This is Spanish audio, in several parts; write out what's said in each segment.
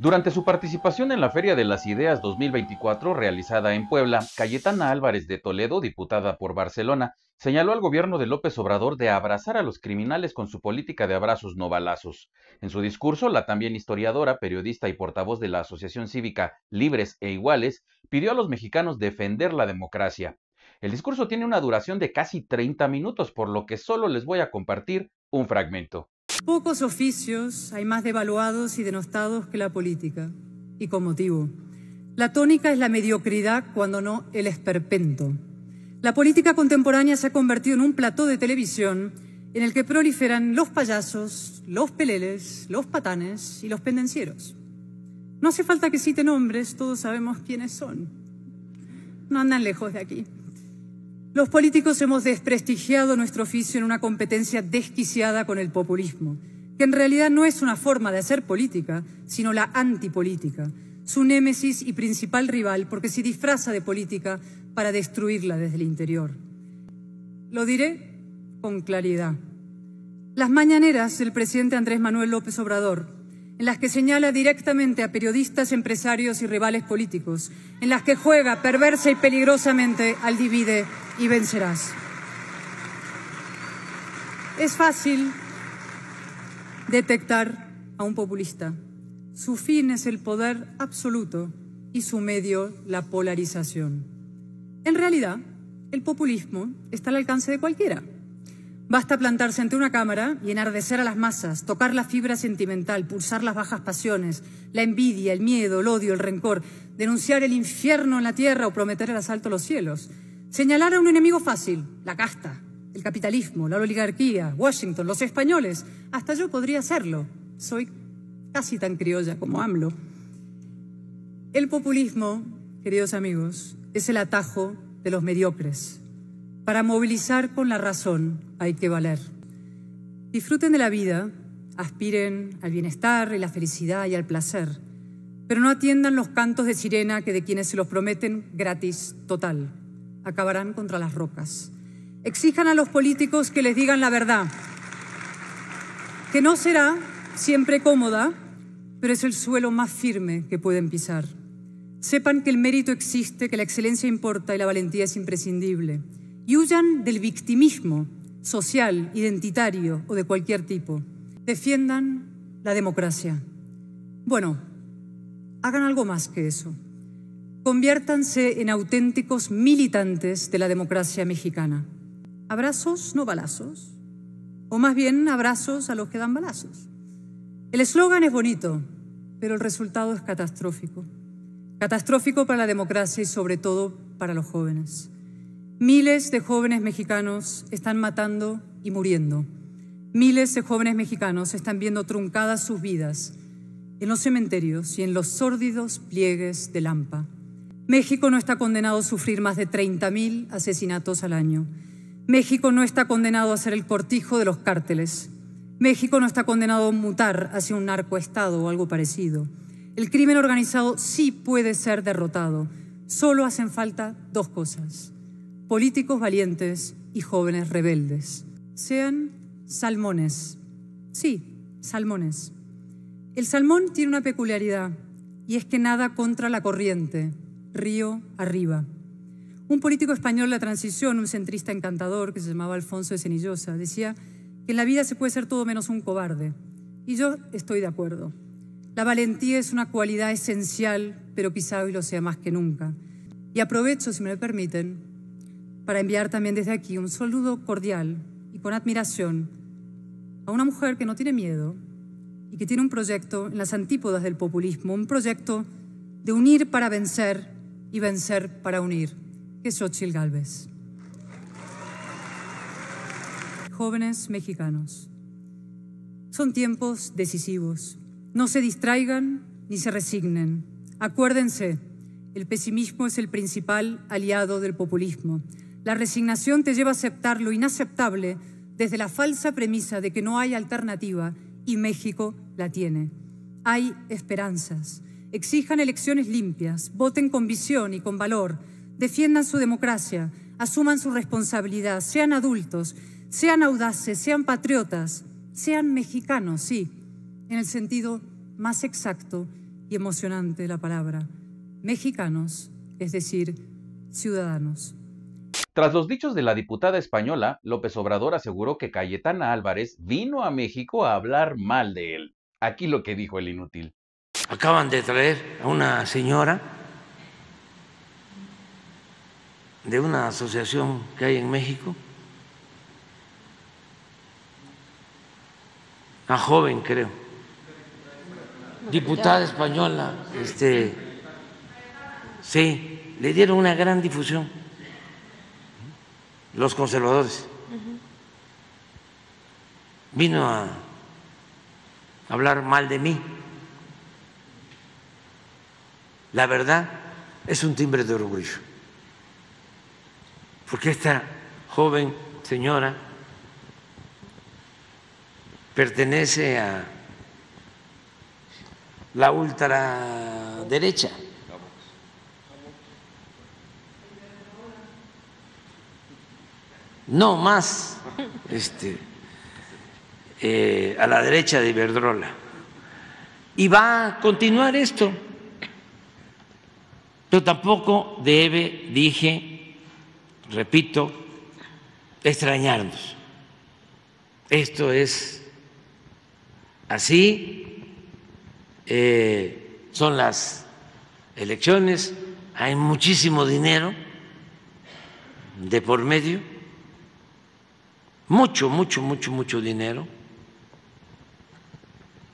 Durante su participación en la Feria de las Ideas 2024 realizada en Puebla, Cayetana Álvarez de Toledo, diputada por Barcelona, señaló al gobierno de López Obrador de abrazar a los criminales con su política de abrazos no balazos. En su discurso, la también historiadora, periodista y portavoz de la Asociación Cívica Libres e Iguales pidió a los mexicanos defender la democracia. El discurso tiene una duración de casi 30 minutos, por lo que solo les voy a compartir un fragmento. Pocos oficios hay más devaluados y denostados que la política, y con motivo. La tónica es la mediocridad, cuando no el esperpento. La política contemporánea se ha convertido en un plató de televisión en el que proliferan los payasos, los peleles, los patanes y los pendencieros. No hace falta que cite nombres, todos sabemos quiénes son. No andan lejos de aquí. Los políticos hemos desprestigiado nuestro oficio en una competencia desquiciada con el populismo, que en realidad no es una forma de hacer política, sino la antipolítica, su némesis y principal rival porque se disfraza de política para destruirla desde el interior. Lo diré con claridad. Las mañaneras del presidente Andrés Manuel López Obrador en las que señala directamente a periodistas, empresarios y rivales políticos, en las que juega perversa y peligrosamente al divide y vencerás. Es fácil detectar a un populista. Su fin es el poder absoluto y su medio la polarización. En realidad, el populismo está al alcance de cualquiera. Basta plantarse ante una cámara y enardecer a las masas, tocar la fibra sentimental, pulsar las bajas pasiones, la envidia, el miedo, el odio, el rencor, denunciar el infierno en la tierra o prometer el asalto a los cielos. Señalar a un enemigo fácil, la casta, el capitalismo, la oligarquía, Washington, los españoles, hasta yo podría hacerlo. Soy casi tan criolla como AMLO. El populismo, queridos amigos, es el atajo de los mediocres. Para movilizar con la razón hay que valer. Disfruten de la vida, aspiren al bienestar y la felicidad y al placer, pero no atiendan los cantos de sirena que de quienes se los prometen gratis total acabarán contra las rocas. Exijan a los políticos que les digan la verdad, que no será siempre cómoda, pero es el suelo más firme que pueden pisar. Sepan que el mérito existe, que la excelencia importa y la valentía es imprescindible. Y huyan del victimismo social, identitario o de cualquier tipo. Defiendan la democracia. Bueno, hagan algo más que eso. Conviértanse en auténticos militantes de la democracia mexicana. Abrazos, no balazos. O más bien, abrazos a los que dan balazos. El eslogan es bonito, pero el resultado es catastrófico. Catastrófico para la democracia y sobre todo para los jóvenes. Miles de jóvenes mexicanos están matando y muriendo. Miles de jóvenes mexicanos están viendo truncadas sus vidas en los cementerios y en los sórdidos pliegues de Lampa. México no está condenado a sufrir más de 30.000 asesinatos al año. México no está condenado a ser el cortijo de los cárteles. México no está condenado a mutar hacia un narcoestado o algo parecido. El crimen organizado sí puede ser derrotado. Solo hacen falta dos cosas. Políticos valientes y jóvenes rebeldes. Sean salmones. Sí, salmones. El salmón tiene una peculiaridad y es que nada contra la corriente río arriba. Un político español de la transición, un centrista encantador que se llamaba Alfonso de Senillosa, decía que en la vida se puede ser todo menos un cobarde. Y yo estoy de acuerdo. La valentía es una cualidad esencial, pero quizá hoy lo sea más que nunca. Y aprovecho, si me lo permiten, para enviar también desde aquí un saludo cordial y con admiración a una mujer que no tiene miedo y que tiene un proyecto en las antípodas del populismo, un proyecto de unir para vencer y vencer para unir, que es Xochitl Galvez. Jóvenes mexicanos, son tiempos decisivos. No se distraigan ni se resignen. Acuérdense, el pesimismo es el principal aliado del populismo. La resignación te lleva a aceptar lo inaceptable desde la falsa premisa de que no hay alternativa y México la tiene. Hay esperanzas. Exijan elecciones limpias, voten con visión y con valor, defiendan su democracia, asuman su responsabilidad, sean adultos, sean audaces, sean patriotas, sean mexicanos, sí, en el sentido más exacto y emocionante de la palabra, mexicanos, es decir, ciudadanos. Tras los dichos de la diputada española, López Obrador aseguró que Cayetana Álvarez vino a México a hablar mal de él. Aquí lo que dijo el inútil acaban de traer a una señora de una asociación que hay en México, A joven creo, diputada española, este, sí, le dieron una gran difusión los conservadores. Vino a hablar mal de mí la verdad es un timbre de orgullo. Porque esta joven señora pertenece a la ultraderecha. No más este, eh, a la derecha de Iberdrola. Y va a continuar esto. Pero tampoco debe, dije, repito, extrañarnos. Esto es así, eh, son las elecciones, hay muchísimo dinero de por medio, mucho, mucho, mucho, mucho dinero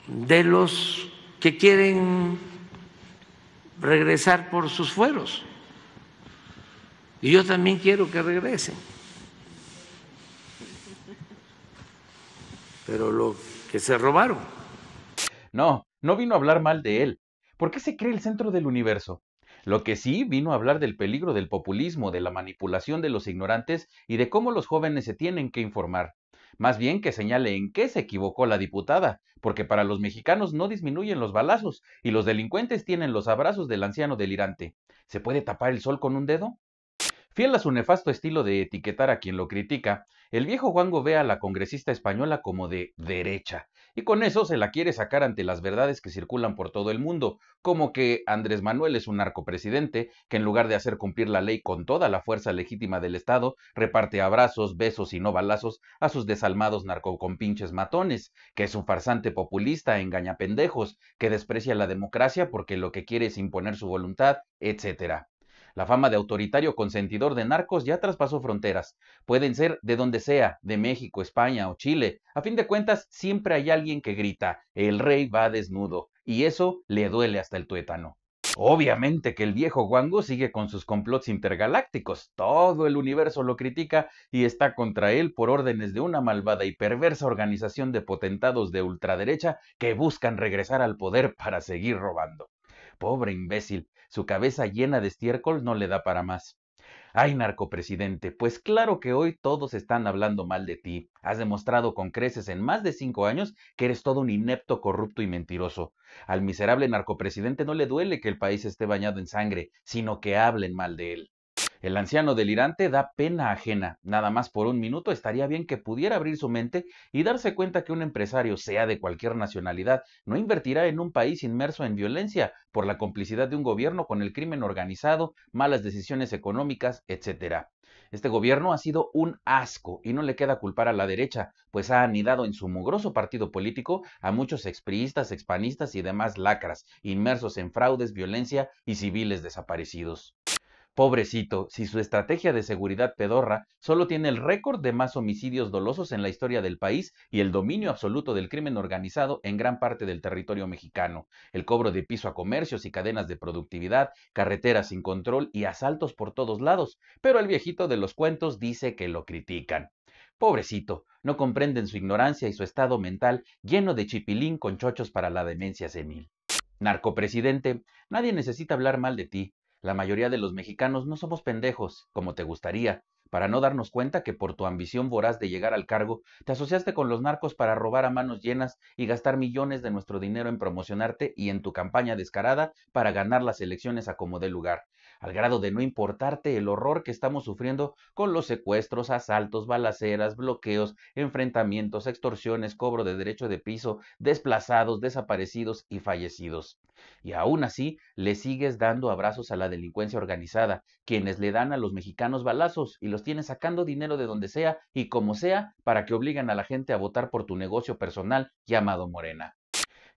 de los que quieren regresar por sus fueros. Y yo también quiero que regresen. Pero lo que se robaron. No, no vino a hablar mal de él. ¿Por qué se cree el centro del universo? Lo que sí vino a hablar del peligro del populismo, de la manipulación de los ignorantes y de cómo los jóvenes se tienen que informar. Más bien que señale en qué se equivocó la diputada, porque para los mexicanos no disminuyen los balazos y los delincuentes tienen los abrazos del anciano delirante. ¿Se puede tapar el sol con un dedo? Fiel a su nefasto estilo de etiquetar a quien lo critica, el viejo Juango ve a la congresista española como de derecha, y con eso se la quiere sacar ante las verdades que circulan por todo el mundo, como que Andrés Manuel es un narcopresidente, que en lugar de hacer cumplir la ley con toda la fuerza legítima del Estado, reparte abrazos, besos y no balazos a sus desalmados narcocompinches matones, que es un farsante populista, engaña pendejos, que desprecia la democracia porque lo que quiere es imponer su voluntad, etc. La fama de autoritario consentidor de narcos ya traspasó fronteras. Pueden ser de donde sea, de México, España o Chile. A fin de cuentas, siempre hay alguien que grita, el rey va desnudo. Y eso le duele hasta el tuétano. Obviamente que el viejo guango sigue con sus complots intergalácticos, todo el universo lo critica y está contra él por órdenes de una malvada y perversa organización de potentados de ultraderecha que buscan regresar al poder para seguir robando. Pobre imbécil, su cabeza llena de estiércol no le da para más. Ay, narcopresidente, pues claro que hoy todos están hablando mal de ti. Has demostrado con creces en más de cinco años que eres todo un inepto, corrupto y mentiroso. Al miserable narcopresidente no le duele que el país esté bañado en sangre, sino que hablen mal de él. El anciano delirante da pena ajena. Nada más por un minuto estaría bien que pudiera abrir su mente y darse cuenta que un empresario, sea de cualquier nacionalidad, no invertirá en un país inmerso en violencia por la complicidad de un gobierno con el crimen organizado, malas decisiones económicas, etc. Este gobierno ha sido un asco y no le queda culpar a la derecha, pues ha anidado en su mugroso partido político a muchos expriistas, expanistas y demás lacras, inmersos en fraudes, violencia y civiles desaparecidos. Pobrecito, si su estrategia de seguridad pedorra solo tiene el récord de más homicidios dolosos en la historia del país y el dominio absoluto del crimen organizado en gran parte del territorio mexicano, el cobro de piso a comercios y cadenas de productividad, carreteras sin control y asaltos por todos lados, pero el viejito de los cuentos dice que lo critican. Pobrecito, no comprenden su ignorancia y su estado mental lleno de chipilín con chochos para la demencia senil. Narcopresidente, nadie necesita hablar mal de ti. La mayoría de los mexicanos no somos pendejos, como te gustaría, para no darnos cuenta que por tu ambición voraz de llegar al cargo, te asociaste con los narcos para robar a manos llenas y gastar millones de nuestro dinero en promocionarte y en tu campaña descarada para ganar las elecciones a como dé lugar, al grado de no importarte el horror que estamos sufriendo con los secuestros, asaltos, balaceras, bloqueos, enfrentamientos, extorsiones, cobro de derecho de piso, desplazados, desaparecidos y fallecidos. Y aún así, le sigues dando abrazos a la delincuencia organizada, quienes le dan a los mexicanos balazos y los tienes sacando dinero de donde sea y como sea para que obligan a la gente a votar por tu negocio personal llamado Morena.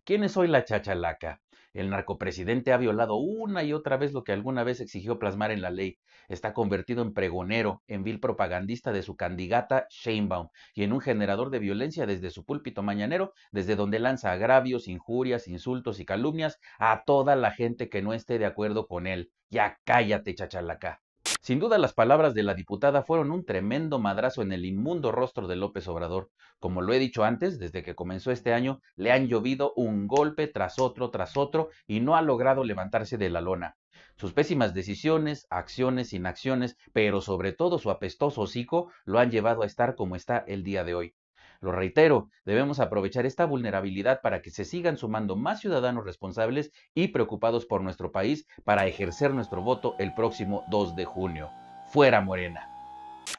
¿Quién es hoy la chachalaca? El narcopresidente ha violado una y otra vez lo que alguna vez exigió plasmar en la ley. Está convertido en pregonero, en vil propagandista de su candidata Sheinbaum y en un generador de violencia desde su púlpito mañanero, desde donde lanza agravios, injurias, insultos y calumnias a toda la gente que no esté de acuerdo con él. Ya cállate, chachalacá. Sin duda las palabras de la diputada fueron un tremendo madrazo en el inmundo rostro de López Obrador. Como lo he dicho antes, desde que comenzó este año le han llovido un golpe tras otro tras otro y no ha logrado levantarse de la lona. Sus pésimas decisiones, acciones, inacciones, pero sobre todo su apestoso hocico lo han llevado a estar como está el día de hoy. Lo reitero, debemos aprovechar esta vulnerabilidad para que se sigan sumando más ciudadanos responsables y preocupados por nuestro país para ejercer nuestro voto el próximo 2 de junio. Fuera Morena.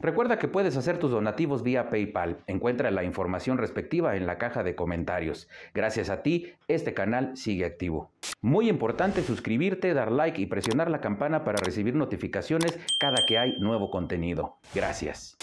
Recuerda que puedes hacer tus donativos vía PayPal. Encuentra la información respectiva en la caja de comentarios. Gracias a ti, este canal sigue activo. Muy importante suscribirte, dar like y presionar la campana para recibir notificaciones cada que hay nuevo contenido. Gracias.